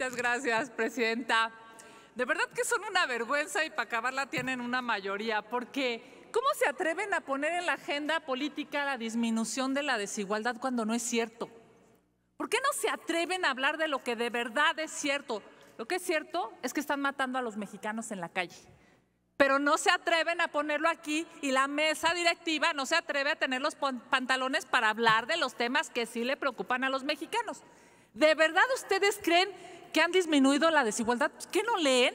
Muchas gracias, presidenta. De verdad que son una vergüenza y para acabarla tienen una mayoría, porque ¿cómo se atreven a poner en la agenda política la disminución de la desigualdad cuando no es cierto? ¿Por qué no se atreven a hablar de lo que de verdad es cierto? Lo que es cierto es que están matando a los mexicanos en la calle, pero no se atreven a ponerlo aquí y la mesa directiva no se atreve a tener los pantalones para hablar de los temas que sí le preocupan a los mexicanos. ¿De verdad ustedes creen que han disminuido la desigualdad. Pues, ¿Qué no leen?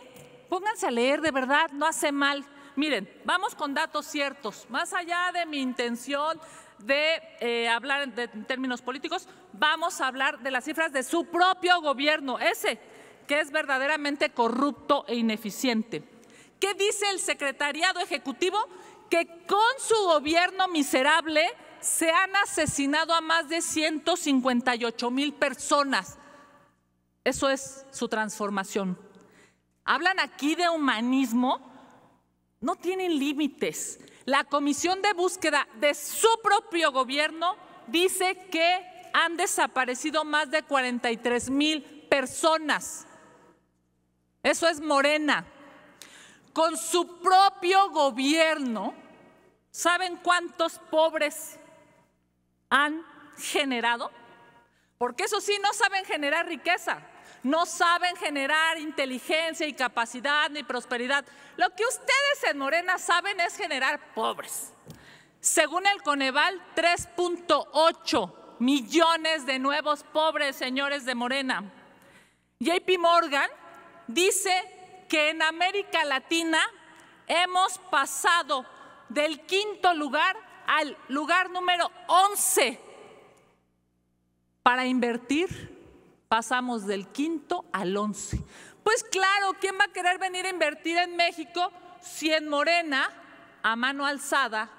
Pónganse a leer, de verdad, no hace mal. Miren, vamos con datos ciertos. Más allá de mi intención de eh, hablar en, en términos políticos, vamos a hablar de las cifras de su propio gobierno, ese que es verdaderamente corrupto e ineficiente. ¿Qué dice el secretariado ejecutivo? Que con su gobierno miserable se han asesinado a más de 158 mil personas. Eso es su transformación. Hablan aquí de humanismo, no tienen límites. La comisión de búsqueda de su propio gobierno dice que han desaparecido más de 43 mil personas. Eso es Morena. Con su propio gobierno, ¿saben cuántos pobres han generado? Porque eso sí, no saben generar riqueza, no saben generar inteligencia y capacidad ni prosperidad. Lo que ustedes en Morena saben es generar pobres. Según el Coneval, 3.8 millones de nuevos pobres, señores de Morena. JP Morgan dice que en América Latina hemos pasado del quinto lugar al lugar número 11 para invertir pasamos del quinto al once. Pues claro, ¿quién va a querer venir a invertir en México si en Morena, a mano alzada,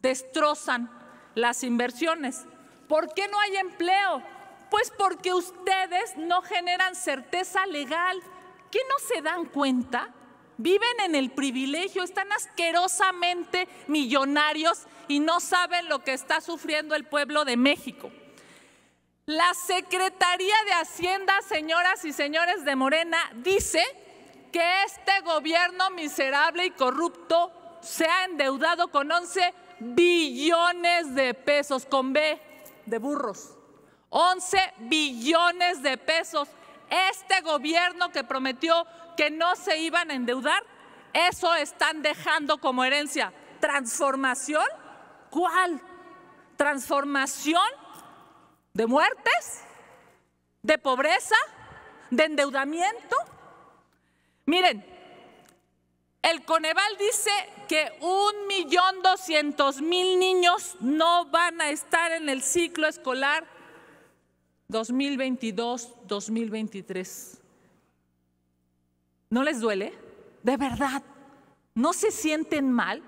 destrozan las inversiones? ¿Por qué no hay empleo? Pues porque ustedes no generan certeza legal. que no se dan cuenta? Viven en el privilegio, están asquerosamente millonarios y no saben lo que está sufriendo el pueblo de México. La Secretaría de Hacienda, señoras y señores de Morena, dice que este gobierno miserable y corrupto se ha endeudado con 11 billones de pesos, con B de burros. 11 billones de pesos. Este gobierno que prometió que no se iban a endeudar, eso están dejando como herencia. ¿Transformación? ¿Cuál? ¿Transformación? de muertes, de pobreza, de endeudamiento. Miren, el Coneval dice que un millón doscientos mil niños no van a estar en el ciclo escolar 2022-2023. ¿No les duele? ¿De verdad? ¿No se sienten mal?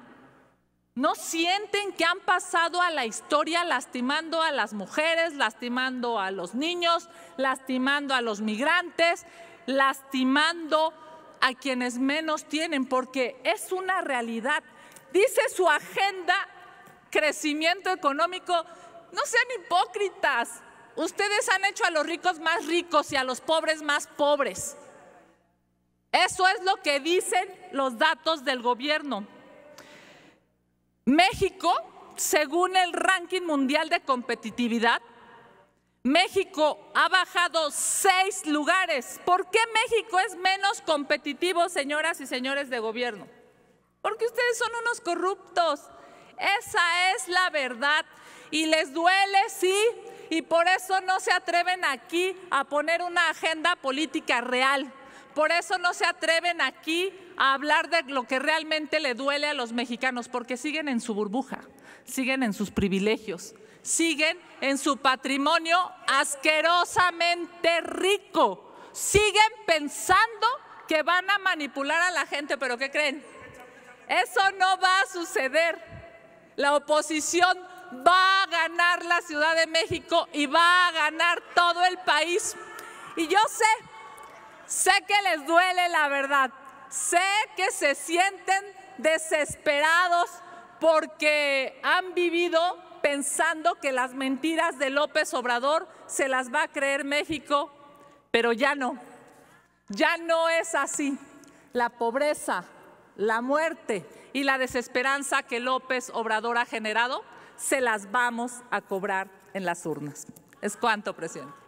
¿No sienten que han pasado a la historia lastimando a las mujeres, lastimando a los niños, lastimando a los migrantes, lastimando a quienes menos tienen? Porque es una realidad. Dice su agenda crecimiento económico, no sean hipócritas. Ustedes han hecho a los ricos más ricos y a los pobres más pobres. Eso es lo que dicen los datos del gobierno. México, según el ranking mundial de competitividad, México ha bajado seis lugares. ¿Por qué México es menos competitivo, señoras y señores de gobierno? Porque ustedes son unos corruptos. Esa es la verdad. Y les duele, sí, y por eso no se atreven aquí a poner una agenda política real. Por eso no se atreven aquí a hablar de lo que realmente le duele a los mexicanos, porque siguen en su burbuja, siguen en sus privilegios, siguen en su patrimonio asquerosamente rico, siguen pensando que van a manipular a la gente, pero ¿qué creen? Eso no va a suceder. La oposición va a ganar la Ciudad de México y va a ganar todo el país. Y yo sé Sé que les duele la verdad. Sé que se sienten desesperados porque han vivido pensando que las mentiras de López Obrador se las va a creer México, pero ya no. Ya no es así. La pobreza, la muerte y la desesperanza que López Obrador ha generado, se las vamos a cobrar en las urnas. Es cuanto, presidente.